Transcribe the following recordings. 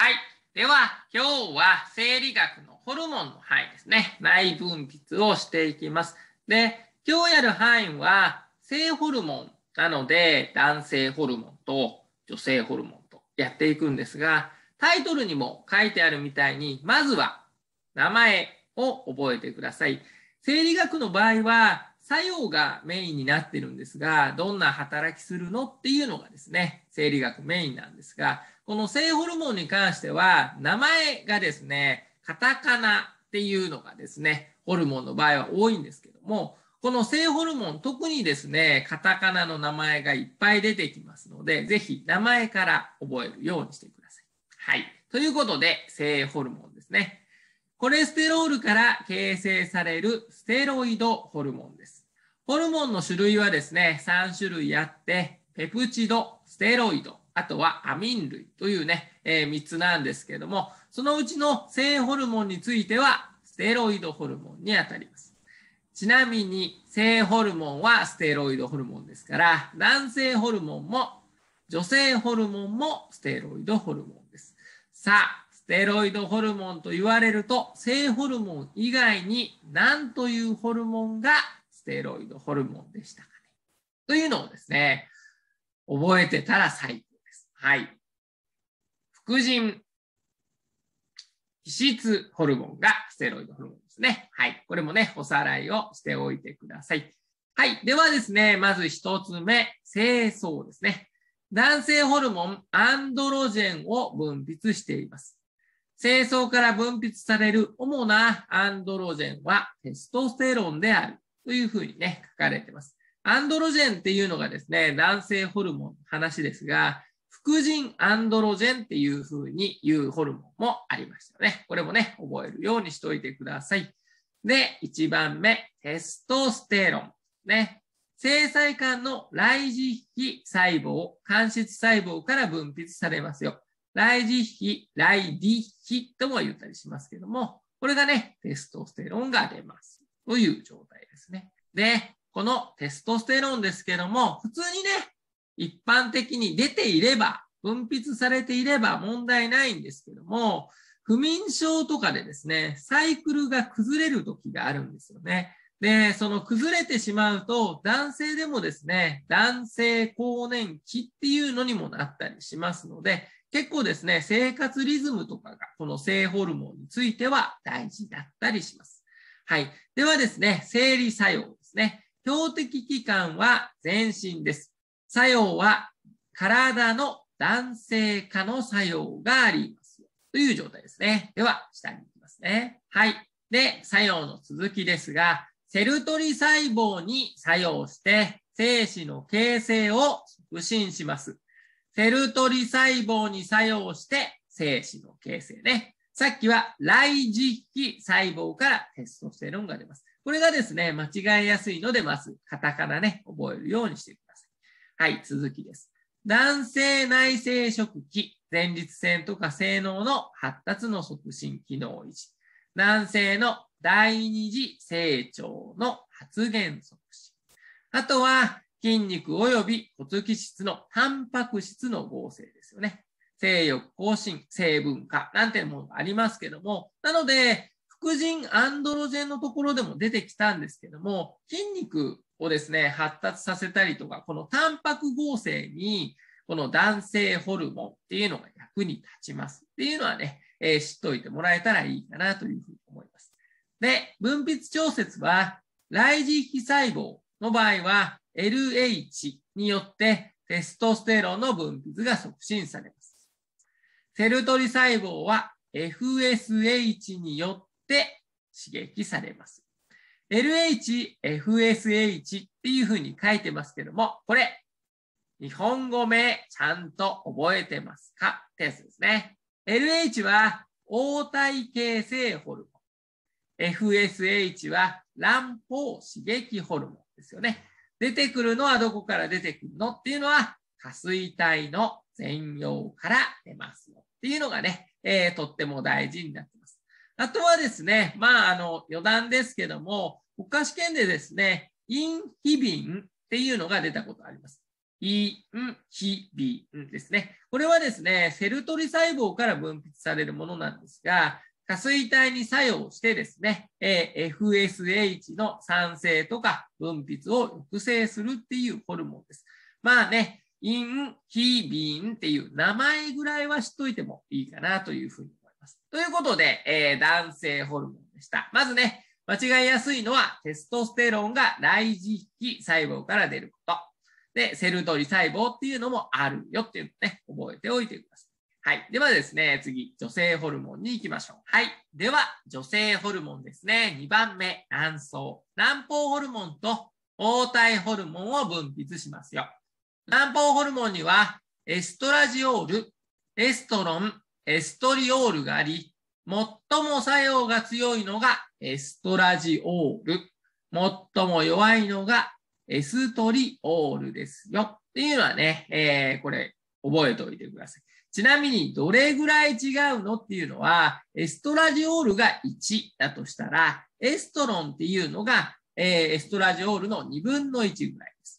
はい。では、今日は生理学のホルモンの範囲ですね。内分泌をしていきます。で、今日やる範囲は、性ホルモンなので、男性ホルモンと女性ホルモンとやっていくんですが、タイトルにも書いてあるみたいに、まずは名前を覚えてください。生理学の場合は、作用がメインになってるんですが、どんな働きするのっていうのがですね、生理学メインなんですが、この性ホルモンに関しては、名前がですね、カタカナっていうのがですね、ホルモンの場合は多いんですけども、この性ホルモン、特にですね、カタカナの名前がいっぱい出てきますので、ぜひ名前から覚えるようにしてください。はい。ということで、性ホルモンですね。コレステロールから形成されるステロイドホルモンです。ホルモンの種類はですね、3種類あって、ペプチド、ステロイド、あとはアミン類というね、えー、3つなんですけども、そのうちの性ホルモンについては、ステロイドホルモンにあたります。ちなみに、性ホルモンはステロイドホルモンですから、男性ホルモンも女性ホルモンもステロイドホルモンです。さあ、ステロイドホルモンと言われると、性ホルモン以外に何というホルモンがステロイド、ホルモンでしたかね。というのをですね、覚えてたら最高です。はい。副腎、皮質ホルモンがステロイドホルモンですね。はい。これもね、おさらいをしておいてください。はい。ではですね、まず1つ目、清掃ですね。男性ホルモン、アンドロジェンを分泌しています。清掃から分泌される主なアンドロジェンはテストステロンである。というふうにね、書かれています。アンドロジェンっていうのがですね、男性ホルモンの話ですが、副腎アンドロジェンっていうふうに言うホルモンもありましたよね。これもね、覚えるようにしておいてください。で、1番目、テストステロン。ね。生細管の雷磁皮細胞、間質細胞から分泌されますよ。雷磁皮、雷磁皮とも言ったりしますけども、これがね、テストステロンが出ます。という状ですね。で、このテストステロンですけども、普通にね、一般的に出ていれば、分泌されていれば問題ないんですけども、不眠症とかでですね、サイクルが崩れる時があるんですよね。で、その崩れてしまうと、男性でもですね、男性更年期っていうのにもなったりしますので、結構ですね、生活リズムとかが、この性ホルモンについては大事だったりします。はい。ではですね、生理作用ですね。標的器官は全身です。作用は体の男性化の作用があります。という状態ですね。では、下に行きますね。はい。で、作用の続きですが、セルトリ細胞に作用して、精子の形成を促進します。セルトリ細胞に作用して、精子の形成ね。さっきは来時期細胞からテストステロンが出ます。これがですね、間違えやすいので、まずカタカナね、覚えるようにしてください。はい、続きです。男性内生殖器、前立腺とか性能の発達の促進機能維持。男性の第二次成長の発現促進。あとは筋肉及び骨器質のタンパク質の合成ですよね。性欲更新、性分化なんていうものがありますけども、なので、副腎アンドロジェンのところでも出てきたんですけども、筋肉をですね、発達させたりとか、このタンパク合成に、この男性ホルモンっていうのが役に立ちますっていうのはね、えー、知っといてもらえたらいいかなというふうに思います。で、分泌調節は、雷磁皮細胞の場合は、LH によってテストステロンの分泌が促進されます。セルトリ細胞は FSH によって刺激されます。LH、FSH っていうふうに書いてますけども、これ、日本語名ちゃんと覚えてますかってやつですね。LH は応体形成ホルモン。FSH は卵胞刺激ホルモンですよね。出てくるのはどこから出てくるのっていうのは、下垂体の全容から出ますよ。っていうのがね、えー、とっても大事になってます。あとはですね、まあ、あの、余談ですけども、国家試験でですね、インヒビンっていうのが出たことあります。インヒビンですね。これはですね、セルトリ細胞から分泌されるものなんですが、下水体に作用してですね、え FSH の酸性とか分泌を抑制するっていうホルモンです。まあね、イン、ヒビンっていう名前ぐらいは知っといてもいいかなというふうに思います。ということで、えー、男性ホルモンでした。まずね、間違いやすいのはテストステロンが内耳皮細胞から出ること。で、セルトリ細胞っていうのもあるよっていうのね、覚えておいてください。はい。ではですね、次、女性ホルモンに行きましょう。はい。では、女性ホルモンですね。2番目、卵巣。卵胞ホルモンと黄体ホルモンを分泌しますよ。卵胞ホルモンにはエストラジオール、エストロン、エストリオールがあり、最も作用が強いのがエストラジオール、最も弱いのがエストリオールですよ。っていうのはね、えー、これ覚えておいてください。ちなみに、どれぐらい違うのっていうのは、エストラジオールが1だとしたら、エストロンっていうのが、えー、エストラジオールの2分の1ぐらいです。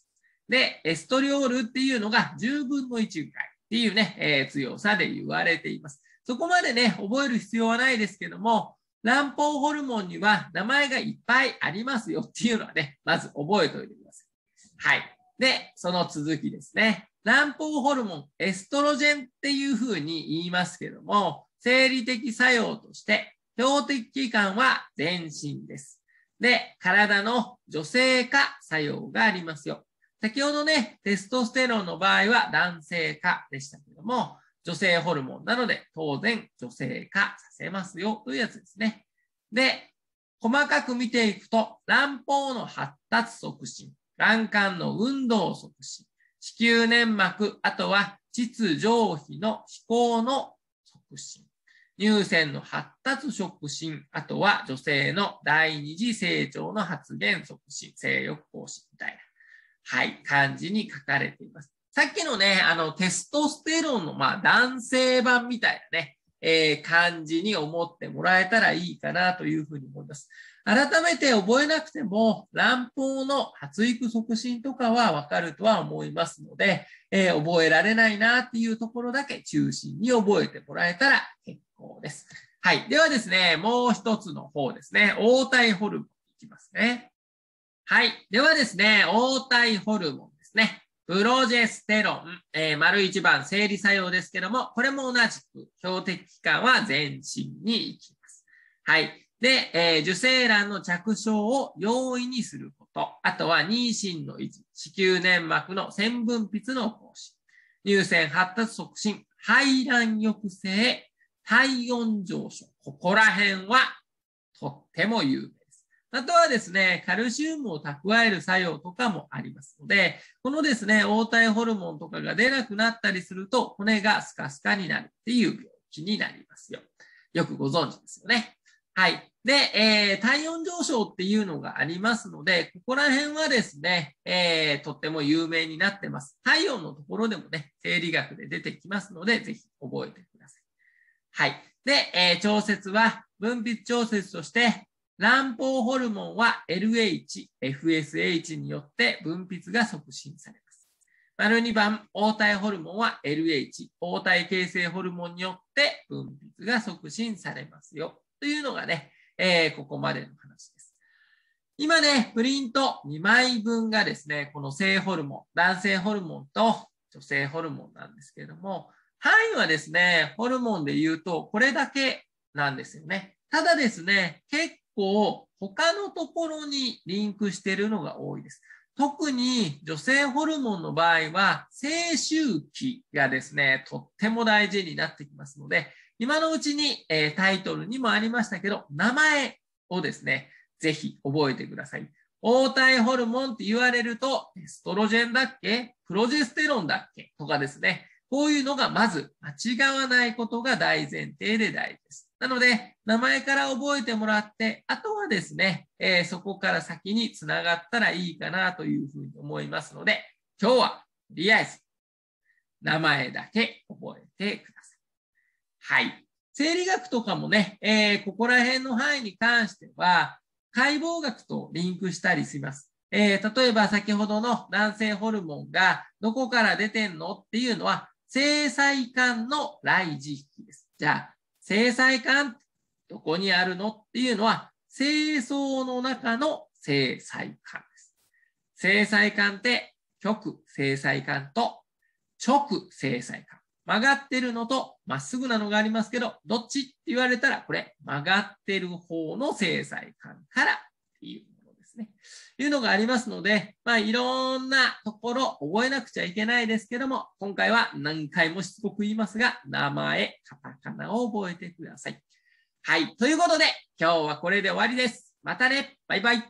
で、エストリオールっていうのが10分の1ぐらいっていうね、えー、強さで言われています。そこまでね、覚える必要はないですけども、卵胞ホルモンには名前がいっぱいありますよっていうのはね、まず覚えておいてください。はい。で、その続きですね。卵胞ホルモン、エストロジェンっていうふうに言いますけども、生理的作用として、標的器官は全身です。で、体の女性化作用がありますよ。先ほどね、テストステロンの場合は男性化でしたけども、女性ホルモンなので当然女性化させますよというやつですね。で、細かく見ていくと、卵胞の発達促進、卵管の運動促進、子宮粘膜、あとは膣上皮の飛行の促進、乳腺の発達促進、あとは女性の第二次成長の発現促進、性欲行使みたいな。はい、漢字に書かれています。さっきのね、あの、テストステロンの、まあ、男性版みたいなね、えー、感じに思ってもらえたらいいかなというふうに思います。改めて覚えなくても、卵胞の発育促進とかはわかるとは思いますので、えー、覚えられないなっていうところだけ中心に覚えてもらえたら結構です。はい。ではですね、もう一つの方ですね、応対ホルモンいきますね。はい。ではですね、黄体ホルモンですね。プロジェステロン、えー、丸一番、生理作用ですけども、これも同じく、標的器官は全身に行きます。はい。で、えー、受精卵の着床を容易にすること、あとは妊娠の維持、子宮粘膜の線分泌の行進、乳腺発達促進、排卵抑制、体温上昇。ここら辺はとっても有名あとはですね、カルシウムを蓄える作用とかもありますので、このですね、応体ホルモンとかが出なくなったりすると、骨がスカスカになるっていう病気になりますよ。よくご存知ですよね。はい。で、えー、体温上昇っていうのがありますので、ここら辺はですね、えー、とっても有名になってます。体温のところでもね、生理学で出てきますので、ぜひ覚えてください。はい。で、えー、調節は分泌調節として、卵胞ホルモンは LH、FSH によって分泌が促進されます。丸2番、黄体ホルモンは LH、黄体形成ホルモンによって分泌が促進されますよ。というのがね、えー、ここまでの話です。今ね、プリント2枚分がですね、この性ホルモン、男性ホルモンと女性ホルモンなんですけれども、範囲はですね、ホルモンで言うとこれだけなんですよね。ただですね、結構他のところにリンクしているのが多いです。特に女性ホルモンの場合は、性周期がですね、とっても大事になってきますので、今のうちに、えタイトルにもありましたけど、名前をですね、ぜひ覚えてください。黄体ホルモンって言われると、エストロジェンだっけプロジェステロンだっけとかですね、こういうのがまず間違わないことが大前提で大事です。なので、名前から覚えてもらって、あとはですね、えー、そこから先につながったらいいかなというふうに思いますので、今日は、とりあえず、名前だけ覚えてください。はい。生理学とかもね、えー、ここら辺の範囲に関しては、解剖学とリンクしたりします。えー、例えば先ほどの男性ホルモンがどこから出てんのっていうのは、正細管の来時期です。じゃあ、制裁官、どこにあるのっていうのは、清掃の中の制裁感です。制裁官って、極制裁官と直制裁官。曲がってるのとまっすぐなのがありますけど、どっちって言われたら、これ曲がってる方の制裁官からっていうね。いうのがありますので、まあ、いろんなところ覚えなくちゃいけないですけども、今回は何回もしつこく言いますが、名前、カタカナを覚えてください。はい。ということで、今日はこれで終わりです。またね。バイバイ。